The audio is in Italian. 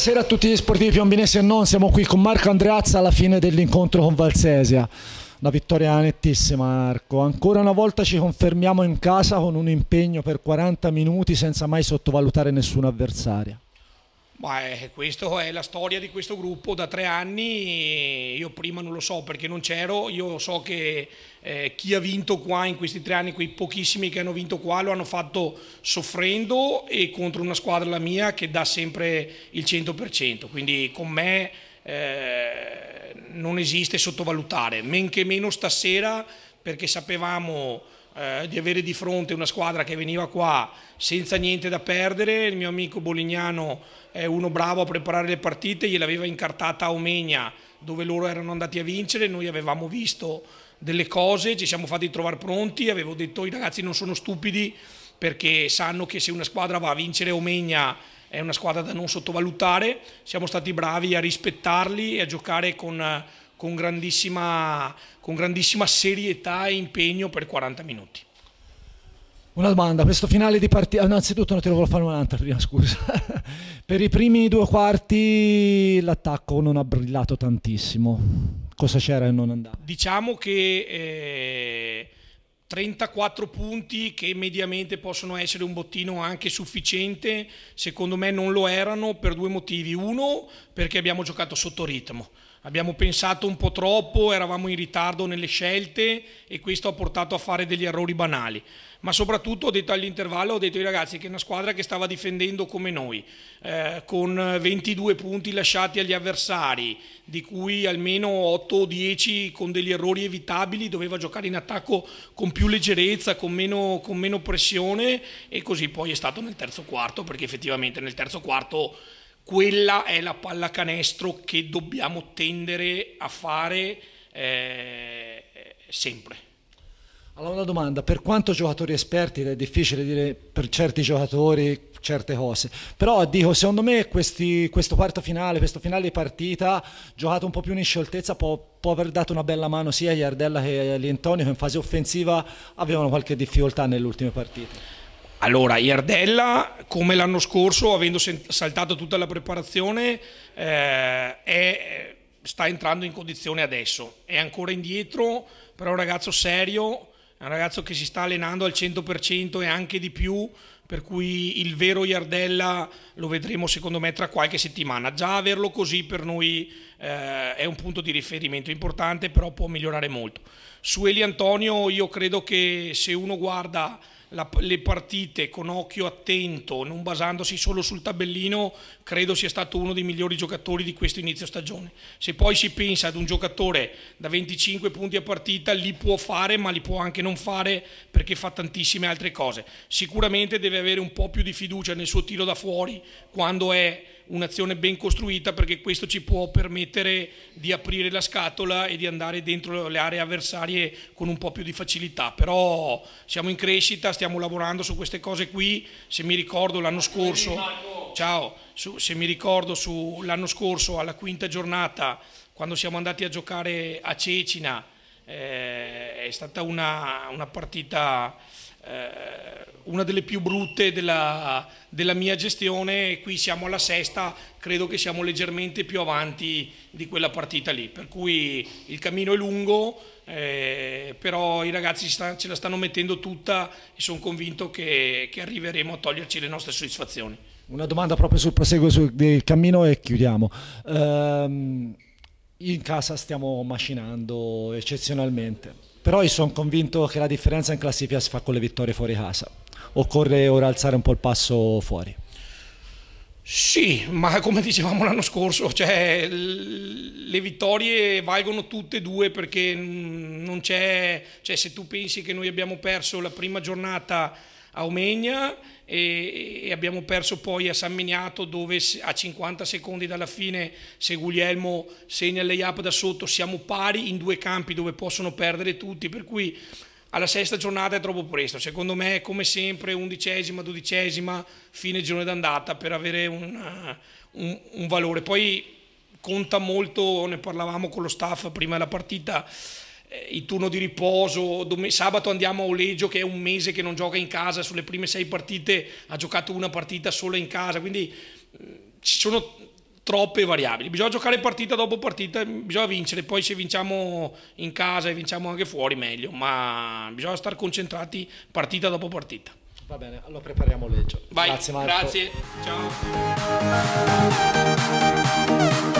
Buonasera a tutti gli sportivi piombinesi e non, siamo qui con Marco Andreazza alla fine dell'incontro con Valsesia. Una vittoria nettissima Marco, ancora una volta ci confermiamo in casa con un impegno per 40 minuti senza mai sottovalutare nessun avversario. Ma eh, questa è la storia di questo gruppo da tre anni, io prima non lo so perché non c'ero, io so che eh, chi ha vinto qua in questi tre anni, quei pochissimi che hanno vinto qua, lo hanno fatto soffrendo e contro una squadra la mia che dà sempre il 100%, quindi con me eh, non esiste sottovalutare, men che meno stasera perché sapevamo eh, di avere di fronte una squadra che veniva qua senza niente da perdere, il mio amico Bolignano è uno bravo a preparare le partite, gliel'aveva incartata a Omegna dove loro erano andati a vincere, noi avevamo visto delle cose, ci siamo fatti trovare pronti, avevo detto i ragazzi non sono stupidi perché sanno che se una squadra va a vincere Omegna è una squadra da non sottovalutare, siamo stati bravi a rispettarli e a giocare con con grandissima, con grandissima serietà e impegno per 40 minuti. Una domanda, questo finale di partita, eh, innanzitutto non lo volevo fare un'altra prima, scusa. per i primi due quarti l'attacco non ha brillato tantissimo. Cosa c'era e non andava? Diciamo che eh 34 punti che mediamente possono essere un bottino anche sufficiente, secondo me non lo erano per due motivi. Uno, perché abbiamo giocato sotto ritmo. Abbiamo pensato un po' troppo, eravamo in ritardo nelle scelte e questo ha portato a fare degli errori banali. Ma soprattutto ho detto all'intervallo, ho detto ai ragazzi che una squadra che stava difendendo come noi, eh, con 22 punti lasciati agli avversari, di cui almeno 8 o 10 con degli errori evitabili, doveva giocare in attacco completamente più leggerezza, con meno, con meno pressione e così poi è stato nel terzo quarto perché effettivamente nel terzo quarto quella è la pallacanestro che dobbiamo tendere a fare eh, sempre. Allora una domanda, per quanto giocatori esperti, è difficile dire per certi giocatori certe cose, però dico, secondo me questi, questo quarto finale, questo finale di partita, giocato un po' più in scioltezza, può, può aver dato una bella mano sia a Iardella che a Lientonico, in fase offensiva avevano qualche difficoltà nelle ultime partite. Allora, Iardella, come l'anno scorso, avendo saltato tutta la preparazione, eh, è, sta entrando in condizione adesso. È ancora indietro, però è un ragazzo serio, è un ragazzo che si sta allenando al 100% e anche di più, per cui il vero Iardella lo vedremo secondo me tra qualche settimana. Già averlo così per noi eh, è un punto di riferimento importante, però può migliorare molto. Su Eli Antonio io credo che se uno guarda la, le partite con occhio attento, non basandosi solo sul tabellino, credo sia stato uno dei migliori giocatori di questo inizio stagione. Se poi si pensa ad un giocatore da 25 punti a partita, li può fare, ma li può anche non fare perché fa tantissime altre cose. Sicuramente deve avere un po' più di fiducia nel suo tiro da fuori quando è un'azione ben costruita perché questo ci può permettere di aprire la scatola e di andare dentro le aree avversarie con un po' più di facilità, però siamo in crescita, stiamo lavorando su queste cose qui, se mi ricordo l'anno scorso, ciao, su, se mi ricordo l'anno scorso alla quinta giornata quando siamo andati a giocare a Cecina eh, è stata una, una partita eh, una delle più brutte della, della, mia gestione, qui siamo alla sesta, credo che siamo leggermente più avanti di quella partita lì, per cui il cammino è lungo, eh, però i ragazzi ce la stanno mettendo tutta e sono convinto che, che arriveremo a toglierci le nostre soddisfazioni. Una domanda proprio sul proseguo del cammino e chiudiamo. Um, in casa stiamo macinando eccezionalmente però io sono convinto che la differenza in classifica si fa con le vittorie fuori casa. Occorre ora alzare un po' il passo fuori. Sì, ma come dicevamo l'anno scorso, cioè, le vittorie valgono tutte e due perché non c'è, cioè, se tu pensi che noi abbiamo perso la prima giornata a Omegna e, e abbiamo perso poi a San Miniato dove a 50 secondi dalla fine se Guglielmo segna il layup da sotto siamo pari in due campi dove possono perdere tutti per cui alla sesta giornata è troppo presto. Secondo me, come sempre, undicesima, dodicesima, fine giorno d'andata per avere una, un, un valore. Poi conta molto, ne parlavamo con lo staff prima della partita eh, il turno di riposo, sabato andiamo a Oleggio che è un mese che non gioca in casa, sulle prime sei partite ha giocato una partita sola in casa, quindi eh, ci sono troppe variabili, bisogna giocare partita dopo partita, bisogna vincere, poi se vinciamo in casa e vinciamo anche fuori meglio, ma bisogna stare concentrati partita dopo partita. Va bene, allora prepariamo Oleggio. Vai, grazie Marco. Grazie, ciao.